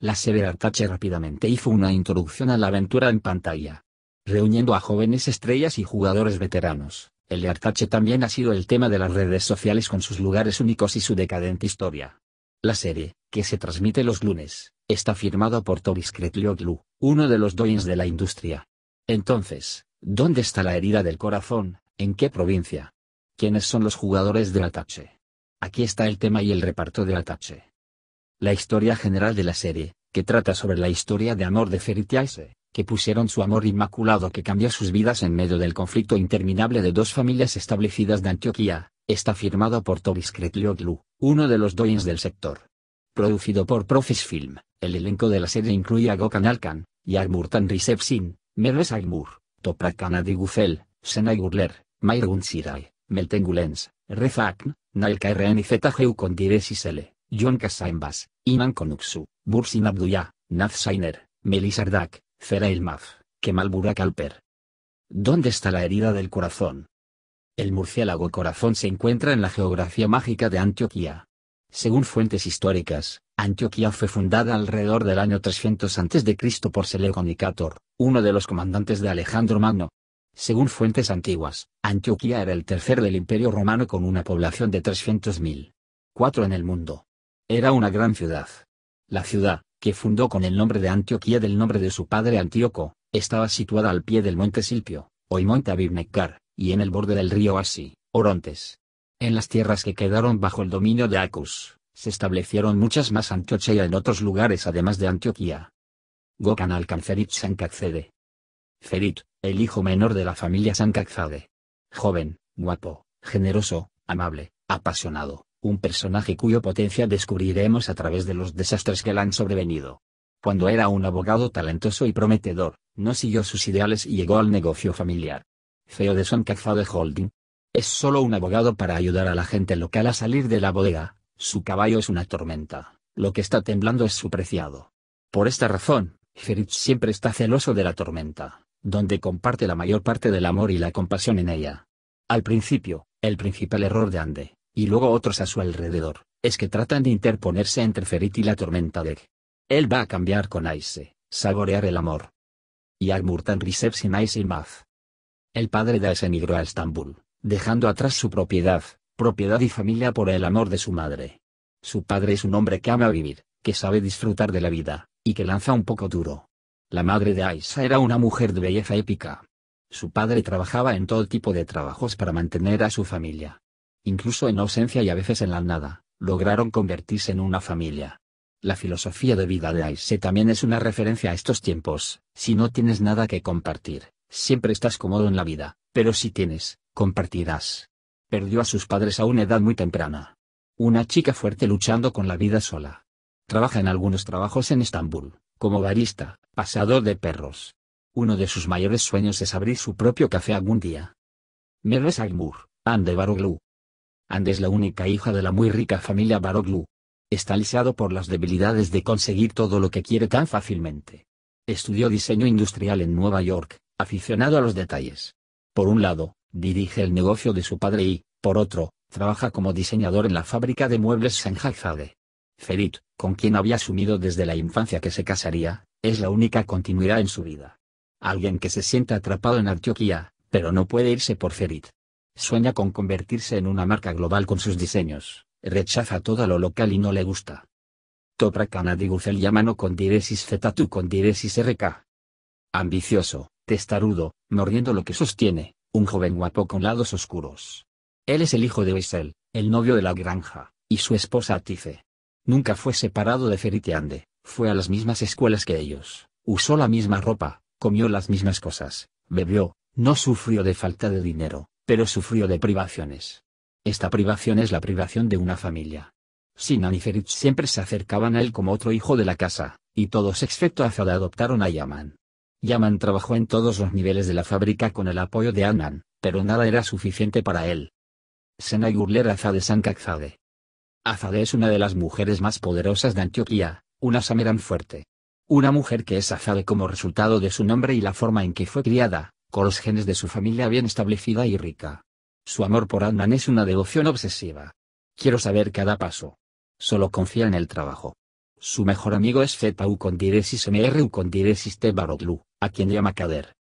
la severa Artache rápidamente hizo una introducción a la aventura en pantalla. Reuniendo a jóvenes estrellas y jugadores veteranos, el Artache también ha sido el tema de las redes sociales con sus lugares únicos y su decadente historia. La serie, que se transmite los lunes, está firmada por Toris Kretlioglu, uno de los doyens de la industria. Entonces, ¿dónde está la herida del corazón? ¿En qué provincia? ¿Quiénes son los jugadores de Artache? Aquí está el tema y el reparto de Artache. La historia general de la serie, que trata sobre la historia de amor de Feritiaise, que pusieron su amor inmaculado que cambió sus vidas en medio del conflicto interminable de dos familias establecidas de Antioquía, está firmado por Toris Kretlioglu, uno de los doyens del sector. Producido por Profis Film, el elenco de la serie incluye a Gokan Alkan, Yarmurtan Risepsin, Meres Agmur, Toprak Anadigufel, Senay Gurler, Mayr Siray, Melten Gulens, Akn, Nail KRN y Sele. John Casaimbas, Inan Konuksu, Bursin Abduya, Naz Sainer, Melisardak, Kemal Burak Alper. ¿Dónde está la herida del corazón? El murciélago corazón se encuentra en la geografía mágica de Antioquía. Según fuentes históricas, Antioquía fue fundada alrededor del año 300 a.C. por Seleuconicator, uno de los comandantes de Alejandro Magno. Según fuentes antiguas, Antioquía era el tercer del Imperio Romano con una población de 300.000. Cuatro en el mundo. Era una gran ciudad. La ciudad, que fundó con el nombre de Antioquía del nombre de su padre Antíoco, estaba situada al pie del monte Silpio, hoy monte Abibnecar, y en el borde del río Asi, Orontes. En las tierras que quedaron bajo el dominio de Acus, se establecieron muchas más Antiochea en otros lugares además de Antioquía. Gokan Ferit Sankakzade. Ferit, el hijo menor de la familia Sankakzade. Joven, guapo, generoso, amable, apasionado un personaje cuyo potencia descubriremos a través de los desastres que le han sobrevenido. Cuando era un abogado talentoso y prometedor, no siguió sus ideales y llegó al negocio familiar. Feo de Son de Holding. Es solo un abogado para ayudar a la gente local a salir de la bodega, su caballo es una tormenta, lo que está temblando es su preciado. Por esta razón, Feritz siempre está celoso de la tormenta, donde comparte la mayor parte del amor y la compasión en ella. Al principio, el principal error de Ande, y luego otros a su alrededor, es que tratan de interponerse entre Ferit y la tormenta de Él va a cambiar con Aise, saborear el amor. Y Al-Murtan Riseps sin Aise y Maz. El padre de Aise emigró a Estambul, dejando atrás su propiedad, propiedad y familia por el amor de su madre. Su padre es un hombre que ama vivir, que sabe disfrutar de la vida, y que lanza un poco duro. La madre de Aisa era una mujer de belleza épica. Su padre trabajaba en todo tipo de trabajos para mantener a su familia, incluso en ausencia y a veces en la nada, lograron convertirse en una familia. La filosofía de vida de Aise también es una referencia a estos tiempos, si no tienes nada que compartir, siempre estás cómodo en la vida, pero si tienes, compartirás. Perdió a sus padres a una edad muy temprana. Una chica fuerte luchando con la vida sola. Trabaja en algunos trabajos en Estambul, como barista, pasador de perros. Uno de sus mayores sueños es abrir su propio café algún día. Merve Aymur, Andebaroglu, Andes es la única hija de la muy rica familia Baroglu. Está lisiado por las debilidades de conseguir todo lo que quiere tan fácilmente. Estudió diseño industrial en Nueva York, aficionado a los detalles. Por un lado, dirige el negocio de su padre y, por otro, trabaja como diseñador en la fábrica de muebles Sanjazade. Ferit, con quien había asumido desde la infancia que se casaría, es la única continuidad en su vida. Alguien que se sienta atrapado en Antioquía, pero no puede irse por Ferit. Sueña con convertirse en una marca global con sus diseños, rechaza todo lo local y no le gusta. Toprak Anadiguzel Yamano con diresis fetatu con diresis RK. Ambicioso, testarudo, mordiendo lo que sostiene, un joven guapo con lados oscuros. Él es el hijo de Weisel, el novio de la granja, y su esposa Atice. Nunca fue separado de Feritiande, fue a las mismas escuelas que ellos, usó la misma ropa, comió las mismas cosas, bebió, no sufrió de falta de dinero, pero sufrió de privaciones. Esta privación es la privación de una familia. Sinan y Ferit siempre se acercaban a él como otro hijo de la casa, y todos excepto Azad adoptaron a Yaman. Yaman trabajó en todos los niveles de la fábrica con el apoyo de Anan, pero nada era suficiente para él. Sena Gurler Azade Sankakzade. Azade es una de las mujeres más poderosas de Antioquía, una Sameran fuerte. Una mujer que es Azade como resultado de su nombre y la forma en que fue criada, los genes de su familia bien establecida y rica. Su amor por Adnan es una devoción obsesiva. Quiero saber cada paso. Solo confía en el trabajo. Su mejor amigo es Feta Ucondiresis Mr. Tebarotlu, a quien llama Kader.